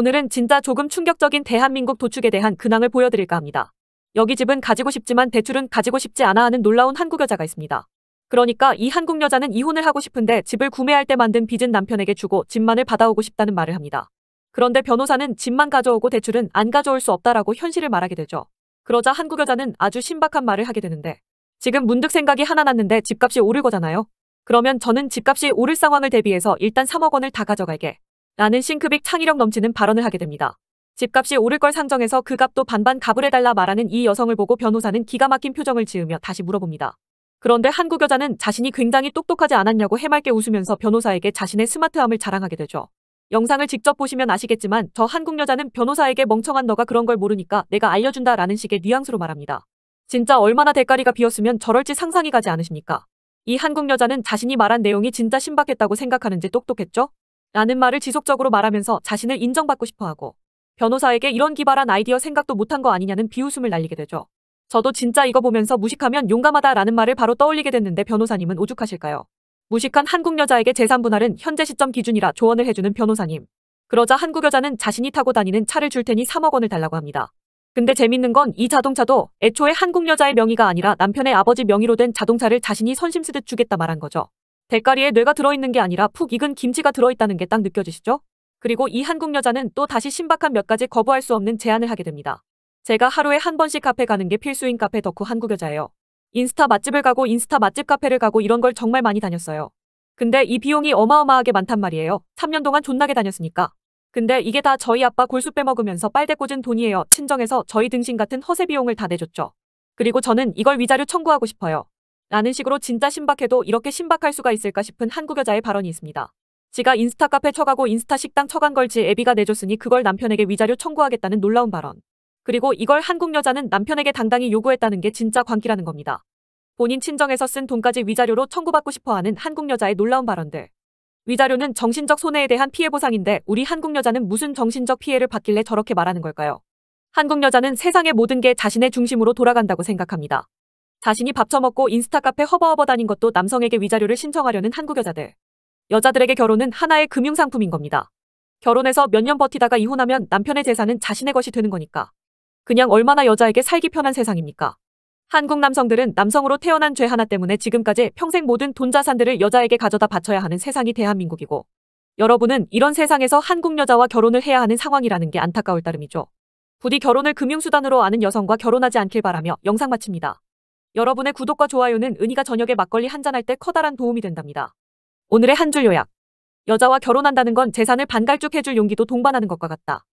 오늘은 진짜 조금 충격적인 대한민국 도축에 대한 근황을 보여드릴까 합니다. 여기 집은 가지고 싶지만 대출은 가지고 싶지 않아 하는 놀라운 한국 여자가 있습니다. 그러니까 이 한국 여자는 이혼을 하고 싶은데 집을 구매할 때 만든 빚은 남편에게 주고 집만을 받아오고 싶다는 말을 합니다. 그런데 변호사는 집만 가져오고 대출은 안 가져올 수 없다라고 현실을 말하게 되죠. 그러자 한국 여자는 아주 신박한 말을 하게 되는데 지금 문득 생각이 하나 났는데 집값이 오를 거잖아요. 그러면 저는 집값이 오를 상황을 대비해서 일단 3억 원을 다 가져갈게. 라는 싱크빅 창의력 넘치는 발언을 하게 됩니다. 집값이 오를 걸 상정해서 그 값도 반반 가불 해달라 말하는 이 여성을 보고 변호사는 기가 막힌 표정을 지으며 다시 물어봅니다. 그런데 한국 여자는 자신이 굉장히 똑똑하지 않았냐고 해맑게 웃으면서 변호사에게 자신의 스마트함을 자랑하게 되죠. 영상을 직접 보시면 아시겠지만 저 한국 여자는 변호사에게 멍청한 너가 그런 걸 모르니까 내가 알려준다 라는 식의 뉘앙스로 말합니다. 진짜 얼마나 대가리가 비었으면 저럴지 상상이 가지 않으십니까? 이 한국 여자는 자신이 말한 내용이 진짜 신박했다고 생각하는지 똑똑했죠? 라는 말을 지속적으로 말하면서 자신을 인정받고 싶어하고 변호사에게 이런 기발한 아이디어 생각도 못한 거 아니냐는 비웃음을 날리게 되죠. 저도 진짜 이거 보면서 무식하면 용감하다라는 말을 바로 떠올리게 됐는데 변호사님은 오죽하실까요? 무식한 한국 여자에게 재산 분할은 현재 시점 기준이라 조언을 해주는 변호사님. 그러자 한국 여자는 자신이 타고 다니는 차를 줄 테니 3억 원을 달라고 합니다. 근데 재밌는 건 이 자동차도 애초에 한국 여자의 명의가 아니라 남편의 아버지 명의로 된 자동차를 자신이 선심 쓰듯 주겠다 말한 거죠. 대가리에 뇌가 들어있는 게 아니라 푹 익은 김치가 들어있다는 게 딱 느껴지시죠? 그리고 이 한국 여자는 또 다시 신박한 몇 가지 거부할 수 없는 제안을 하게 됩니다. 제가 하루에 한 번씩 카페 가는 게 필수인 카페 덕후 한국 여자예요. 인스타 맛집을 가고 인스타 맛집 카페를 가고 이런 걸 정말 많이 다녔어요. 근데 이 비용이 어마어마하게 많단 말이에요. 3년 동안 존나게 다녔으니까. 근데 이게 다 저희 아빠 골수 빼먹으면서 빨대 꽂은 돈이에요. 친정에서 저희 등신 같은 허세 비용을 다 내줬죠. 그리고 저는 이걸 위자료 청구하고 싶어요. 라는 식으로 진짜 신박해도 이렇게 신박할 수가 있을까 싶은 한국 여자의 발언이 있습니다. 지가 인스타 카페 쳐가고 인스타 식당 쳐간 걸지 애비가 내줬으니 그걸 남편에게 위자료 청구하겠다는 놀라운 발언. 그리고 이걸 한국 여자는 남편에게 당당히 요구했다는 게 진짜 광기라는 겁니다. 본인 친정에서 쓴 돈까지 위자료로 청구받고 싶어하는 한국 여자의 놀라운 발언들. 위자료는 정신적 손해에 대한 피해 보상인데 우리 한국 여자는 무슨 정신적 피해를 받길래 저렇게 말하는 걸까요? 한국 여자는 세상의 모든 게 자신의 중심으로 돌아간다고 생각합니다. 자신이 밥 처먹고 인스타 카페 허버허버 다닌 것도 남성에게 위자료를 신청하려는 한국 여자들. 여자들에게 결혼은 하나의 금융상품인 겁니다. 결혼해서 몇 년 버티다가 이혼하면 남편의 재산은 자신의 것이 되는 거니까. 그냥 얼마나 여자에게 살기 편한 세상입니까? 한국 남성들은 남성으로 태어난 죄 하나 때문에 지금까지 평생 모든 돈 자산들을 여자에게 가져다 바쳐야 하는 세상이 대한민국이고 여러분은 이런 세상에서 한국 여자와 결혼을 해야 하는 상황이라는 게 안타까울 따름이죠. 부디 결혼을 금융수단으로 아는 여성과 결혼하지 않길 바라며 영상 마칩니다. 여러분의 구독과 좋아요는 은희가 저녁에 막걸리 한잔할 때 커다란 도움이 된답니다. 오늘의 한 줄 요약. 여자와 결혼한다는 건 재산을 반갈쭉해줄 용기도 동반하는 것과 같다.